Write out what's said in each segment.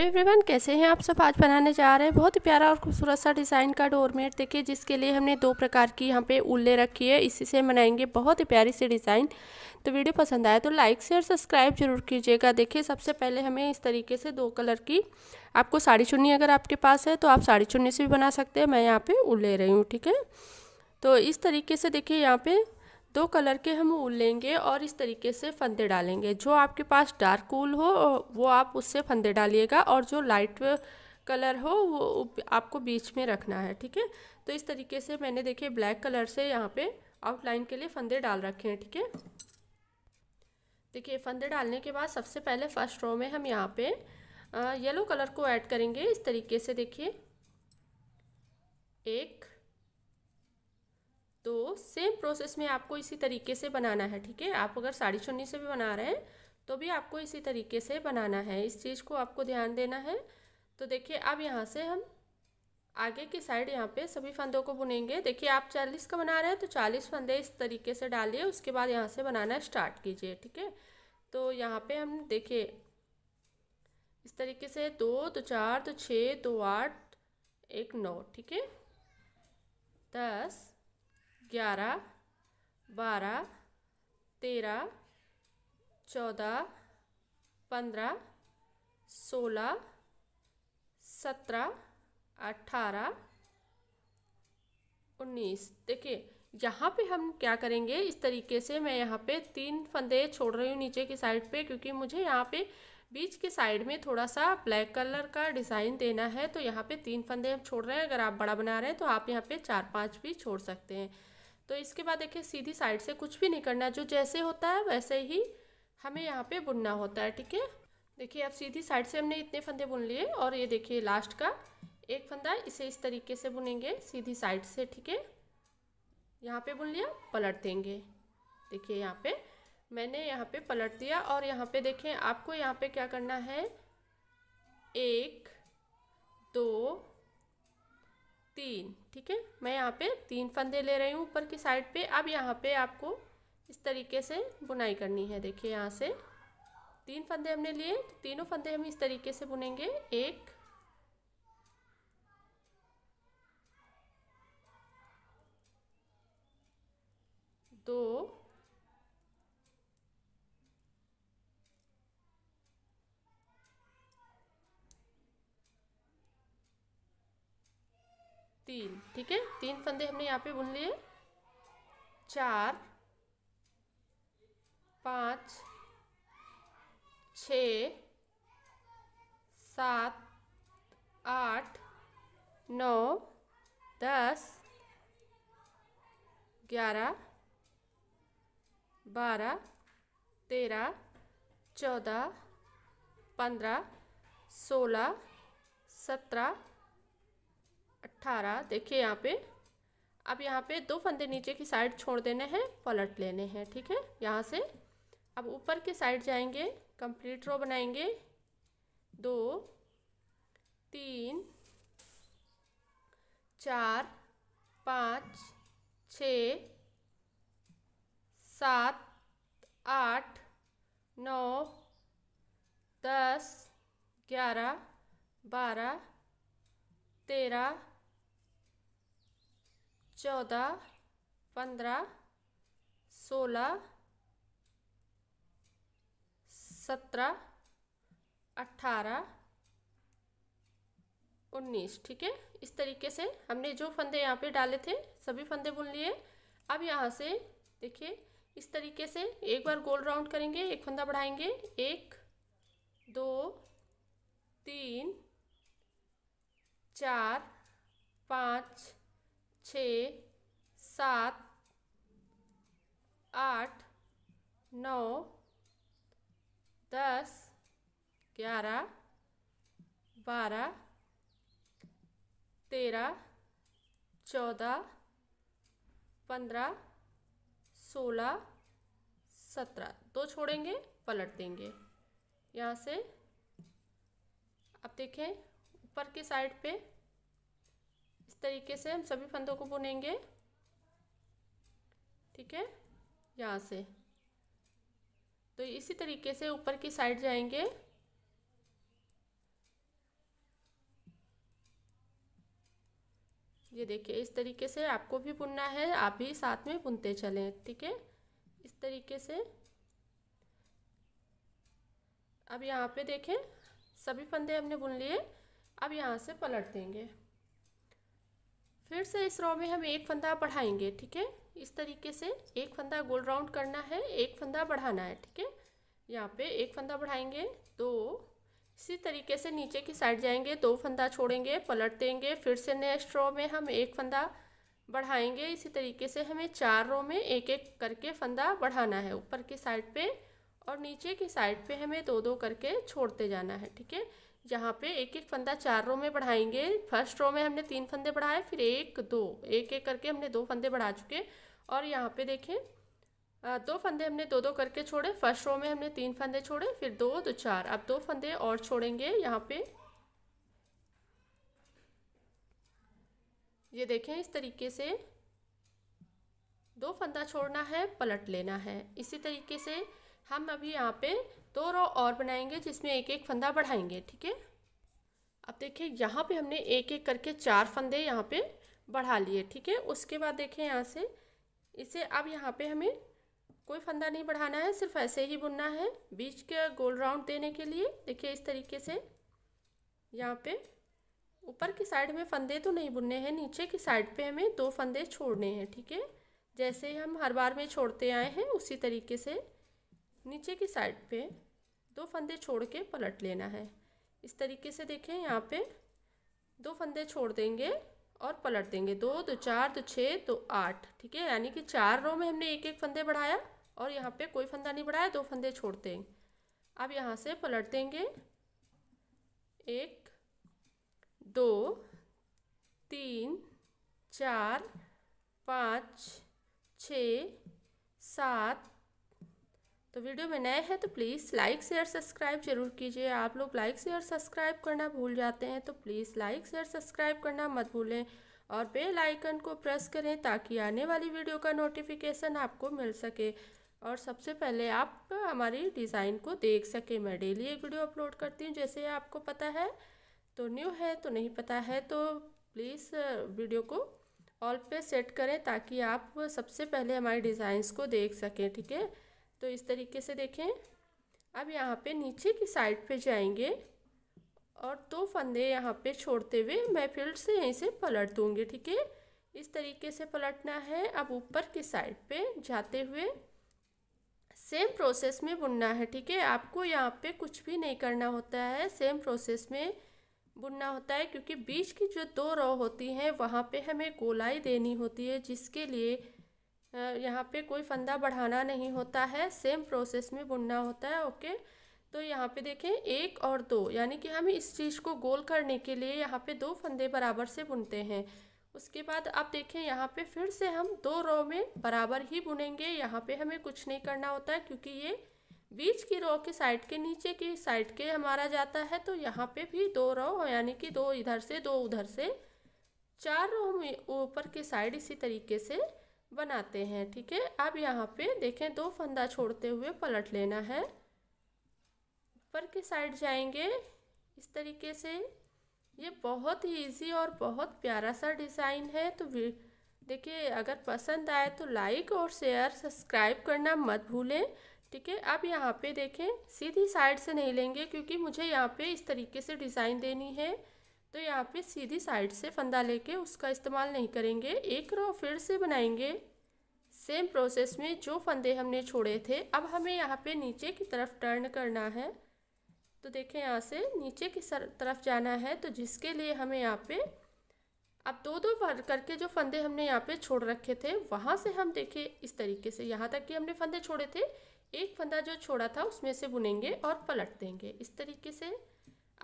everyone कैसे हैं आप सब आज बनाने जा रहे हैं बहुत ही प्यारा और खूबसूरत सा डिज़ाइन का डोरमेट देखिए जिसके लिए हमने दो प्रकार की यहाँ पे उल्ले रखी है इसी से बनाएंगे बहुत ही प्यारी सी डिज़ाइन तो वीडियो पसंद आए तो लाइक शेयर सब्सक्राइब जरूर कीजिएगा देखिए सबसे पहले हमें इस तरीके से दो कलर की आपको साड़ी चुन्नी अगर आपके पास है तो आप साड़ी चुन्नी से भी बना सकते हैं मैं यहाँ पर उल रही हूँ ठीक है तो इस तरीके से देखिए यहाँ पर दो कलर के हम ऊल लेंगे और इस तरीके से फंदे डालेंगे जो आपके पास डार्क ऊल हो वो आप उससे फंदे डालिएगा और जो लाइट कलर हो वो आपको बीच में रखना है ठीक है तो इस तरीके से मैंने देखिए ब्लैक कलर से यहाँ पे आउटलाइन के लिए फंदे डाल रखे हैं ठीक है देखिए फंदे डालने के बाद सबसे पहले फर्स्ट रो में हम यहाँ पे येलो कलर को ऐड करेंगे इस तरीके से देखिए एक तो सेम प्रोसेस में आपको इसी तरीके से बनाना है ठीक है आप अगर साड़ी चुन्नी से भी बना रहे हैं तो भी आपको इसी तरीके से बनाना है इस चीज़ को आपको ध्यान देना है तो देखिए अब यहाँ से हम आगे की साइड यहाँ पे सभी फंदों को बुनेंगे देखिए आप चालीस का बना रहे हैं तो चालीस फंदे इस तरीके से डालिए उसके बाद यहाँ से बनाना स्टार्ट कीजिए ठीक है तो यहाँ पे हम देखिए इस तरीके से दो तो चार तो छः दो तो आठ एक नौ ठीक है दस ग्यारह बारह तेरह चौदह पंद्रह सोलह सत्रह अठारह उन्नीस देखिए यहाँ पे हम क्या करेंगे इस तरीके से मैं यहाँ पे तीन फंदे छोड़ रही हूँ नीचे की साइड पे क्योंकि मुझे यहाँ पे बीच के साइड में थोड़ा सा ब्लैक कलर का डिज़ाइन देना है तो यहाँ पे तीन फंदे हम छोड़ रहे हैं अगर आप बड़ा बना रहे हैं तो आप यहाँ पे चार पांच भी छोड़ सकते हैं तो इसके बाद देखिए सीधी साइड से कुछ भी नहीं करना जो जैसे होता है वैसे ही हमें यहाँ पे बुनना होता है ठीक है देखिए अब सीधी साइड से हमने इतने फंदे बुन लिए और ये देखिए लास्ट का एक फंदा इसे इस तरीके से बुनेंगे सीधी साइड से ठीक है यहाँ पे बुन लिया पलट देंगे देखिए यहाँ पे मैंने यहाँ पे पलट दिया और यहाँ पे देखें आपको यहाँ पे क्या करना है एक दो तीन ठीक है मैं यहाँ पे तीन फंदे ले रही हूँ ऊपर की साइड पे अब यहाँ पे आपको इस तरीके से बुनाई करनी है देखिए यहाँ से तीन फंदे हमने लिए तो तीनों फंदे हम इस तरीके से बुनेंगे एक दो तीन ठीक है तीन फंदे हमने यहाँ पे बुन लिए चार पाँच छ सात आठ नौ दस ग्यारह बारह तेरह चौदह पंद्रह सोलह सत्रह अट्ठारह देखिए यहाँ पे अब यहाँ पे दो फंदे नीचे की साइड छोड़ देने हैं पलट लेने हैं ठीक है यहाँ से अब ऊपर की साइड जाएंगे कंप्लीट रो बनाएंगे दो तीन चार पाँच छ सात आठ नौ दस ग्यारह बारह तेरह चौदह पंद्रह सोलह सत्रह अट्ठारह उन्नीस ठीक है इस तरीके से हमने जो फंदे यहाँ पे डाले थे सभी फंदे बुन लिए अब यहाँ से देखिए इस तरीके से एक बार गोल राउंड करेंगे एक फंदा बढ़ाएंगे एक दो तीन चार पाँच छ सात आठ नौ दस ग्यारह बारह तेरह चौदह पंद्रह सोलह सत्रह दो छोड़ेंगे पलट देंगे यहाँ से अब देखें ऊपर के साइड पे तरीके से हम सभी फंदों को बुनेंगे ठीक है यहाँ से तो इसी तरीके से ऊपर की साइड जाएंगे ये देखिए इस तरीके से आपको भी बुनना है आप भी साथ में बुनते चलें ठीक है इस तरीके से अब यहाँ पे देखें सभी फंदे हमने बुन लिए अब यहाँ से पलट देंगे फिर से इस रॉ में हम एक फंदा बढ़ाएंगे ठीक है इस तरीके से एक फंदा गोल राउंड करना है एक फंदा बढ़ाना है ठीक है यहाँ पे एक फंदा बढ़ाएंगे दो इसी तरीके से नीचे की साइड जाएंगे दो फंदा छोड़ेंगे पलट देंगे फिर से नेक्स्ट रॉ में हम एक फंदा बढ़ाएंगे इसी तरीके से हमें चार रो में एक एक करके फंदा बढ़ाना है ऊपर की साइड पे और नीचे की साइड पे हमें दो दो करके छोड़ते जाना है ठीक है यहाँ पे एक एक फंदा चार रो में बढ़ाएंगे फर्स्ट रो में हमने तीन फंदे बढ़ाए फिर एक दो एक एक करके हमने दो फंदे बढ़ा चुके और यहाँ पे देखें दो फंदे हमने दो दो करके छोड़े फर्स्ट रो में हमने तीन फंदे छोड़े फिर दो दो चार अब दो फंदे और छोड़ेंगे यहाँ पे ये देखें इस तरीके से दो फंदा छोड़ना है पलट लेना है इसी तरीके से हम अभी यहाँ पे दो रो और बनाएंगे जिसमें एक एक फंदा बढ़ाएंगे ठीक है अब देखिए यहाँ पे हमने एक एक करके चार फंदे यहाँ पे बढ़ा लिए ठीक है उसके बाद देखें यहाँ से इसे अब यहाँ पे हमें कोई फंदा नहीं बढ़ाना है सिर्फ ऐसे ही बुनना है बीच के गोल राउंड देने के लिए देखिए इस तरीके से यहाँ पे ऊपर की साइड में फंदे तो नहीं बुनने हैं नीचे की साइड पे हमें दो फंदे छोड़ने हैं ठीक है जैसे हम हर बार में छोड़ते आए हैं उसी तरीके से नीचे की साइड पे दो फंदे छोड़ के पलट लेना है इस तरीके से देखें यहाँ पे दो फंदे छोड़ देंगे और पलट देंगे दो दो चार दो छः दो आठ ठीक है यानी कि चार रो में हमने एक एक फंदे बढ़ाया और यहाँ पे कोई फंदा नहीं बढ़ाया दो फंदे छोड़ दें अब यहाँ से पलट देंगे एक दो तीन चार पाँच छ सात तो वीडियो में नए हैं तो प्लीज़ लाइक शेयर सब्सक्राइब जरूर कीजिए आप लोग लाइक शेयर सब्सक्राइब करना भूल जाते हैं तो प्लीज़ लाइक शेयर सब्सक्राइब करना मत भूलें और बेल आइकन को प्रेस करें ताकि आने वाली वीडियो का नोटिफिकेशन आपको मिल सके और सबसे पहले आप हमारी डिज़ाइन को देख सकें मैं डेली एक वीडियो अपलोड करती हूँ जैसे आपको पता है तो न्यू है तो नहीं पता है तो प्लीज़ वीडियो को ऑल पे सेट करें ताकि आप सबसे पहले हमारी डिज़ाइंस को देख सकें ठीक है तो इस तरीके से देखें अब यहाँ पे नीचे की साइड पे जाएंगे और दो फंदे यहाँ पे छोड़ते हुए मैं फिर से यहीं से पलट दूँगी ठीक है इस तरीके से पलटना है अब ऊपर की साइड पे जाते हुए सेम प्रोसेस में बुनना है ठीक है आपको यहाँ पे कुछ भी नहीं करना होता है सेम प्रोसेस में बुनना होता है क्योंकि बीच की जो दो रो होती हैं वहाँ पे हमें गोलाई देनी होती है जिसके लिए यहाँ पे कोई फंदा बढ़ाना नहीं होता है सेम प्रोसेस में बुनना होता है ओके तो यहाँ पे देखें एक और दो यानी कि हम इस चीज़ को गोल करने के लिए यहाँ पे दो फंदे बराबर से बुनते हैं उसके बाद आप देखें यहाँ पे फिर से हम दो रो में बराबर ही बुनेंगे यहाँ पे हमें कुछ नहीं करना होता है क्योंकि ये बीच की रो के साइड के नीचे की साइड के हमारा जाता है तो यहाँ पर भी दो रो यानी कि दो इधर से दो उधर से चार रो ऊपर के साइड इसी तरीके से बनाते हैं ठीक है अब यहाँ पे देखें दो फंदा छोड़ते हुए पलट लेना है ऊपर के साइड जाएंगे इस तरीके से ये बहुत ही ईजी और बहुत प्यारा सा डिज़ाइन है तो देखिए अगर पसंद आए तो लाइक और शेयर सब्सक्राइब करना मत भूलें ठीक है अब यहाँ पे देखें सीधी साइड से नहीं लेंगे क्योंकि मुझे यहाँ पे इस तरीके से डिज़ाइन देनी है तो यहाँ पे सीधी साइड से फंदा लेके उसका इस्तेमाल नहीं करेंगे एक रो फिर से बनाएंगे सेम प्रोसेस में जो फंदे हमने छोड़े थे अब हमें यहाँ पे नीचे की तरफ टर्न करना है तो देखें यहाँ से नीचे की तरफ जाना है तो जिसके लिए हमें यहाँ पे अब दो दो बार करके जो फंदे हमने यहाँ पे छोड़ रखे थे वहाँ से हम देखें इस तरीके से यहाँ तक कि हमने फंदे छोड़े थे एक फंदा जो छोड़ा था उसमें से बुनेंगे और पलट देंगे इस तरीके से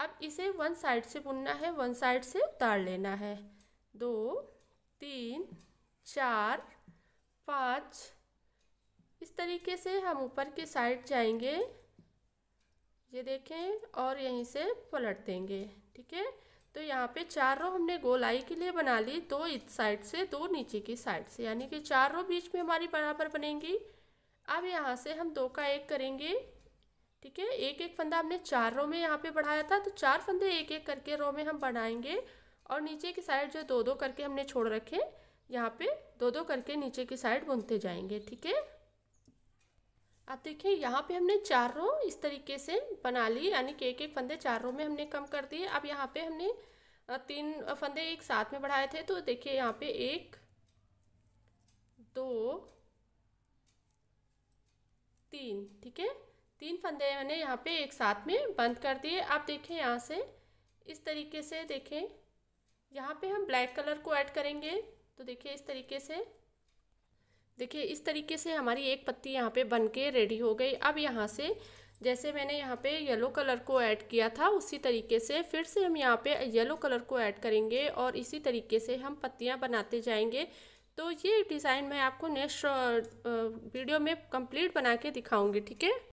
अब इसे वन साइड से बुनना है वन साइड से उतार लेना है दो तीन चार पाँच इस तरीके से हम ऊपर के साइड जाएंगे ये देखें और यहीं से पलट देंगे ठीक है तो यहाँ पे चार रो हमने गोलाई के लिए बना ली दो इस साइड से दो नीचे की साइड से यानी कि चार रो बीच में हमारी बराबर बनेंगी अब यहाँ से हम दो का एक करेंगे ठीक है एक एक फंदा हमने चार रो में यहाँ पे बढ़ाया था तो चार फंदे एक एक करके रो में हम बढ़ाएंगे और नीचे की साइड जो दो दो करके हमने छोड़ रखे यहाँ पे दो दो करके नीचे की साइड बुनते जाएंगे ठीक है आप देखिए यहाँ पे हमने चार रो इस तरीके से बना ली यानी कि एक एक फंदे चार रो में हमने कम कर दिए अब यहाँ पे हमने तीन फंदे एक साथ में बढ़ाए थे तो देखिए यहाँ पे एक दो तीन ठीक है तीन फंदे मैंने यहाँ पे एक साथ में बंद कर दिए आप देखें यहाँ से इस तरीके से देखें यहाँ पे हम ब्लैक कलर को ऐड करेंगे तो देखिए इस तरीके से देखिए इस तरीके से हमारी एक पत्ती यहाँ पे बन के रेडी हो गई अब यहाँ से जैसे मैंने यहाँ पे येलो कलर को ऐड किया था उसी तरीके से फिर से हम यहाँ पे येलो कलर को ऐड करेंगे और इसी तरीके से हम पत्तियाँ बनाते जाएंगे तो ये डिज़ाइन मैं आपको नेक्स्ट वीडियो में कंप्लीट बना के दिखाऊँगी ठीक है